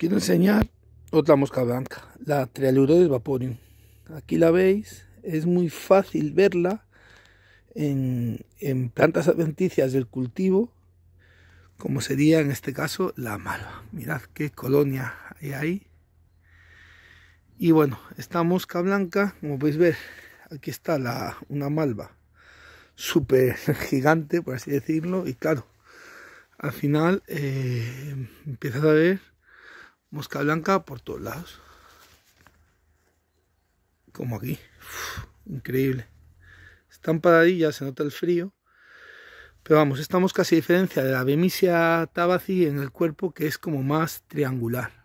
Quiero enseñar otra mosca blanca, la Trialurodes vaporium. Aquí la veis, es muy fácil verla en, plantas adventicias del cultivo, como sería en este caso la malva. Mirad qué colonia hay ahí. Y bueno, esta mosca blanca, como podéis ver, aquí está la, una malva súper gigante, por así decirlo, y claro, al final eh, empiezas a ver mosca blanca por todos lados. Como aquí. increíble. Están paradillas, se nota el frío. Pero vamos, esta mosca se diferencia de la Bemisia tabaci en el cuerpo que es como más triangular.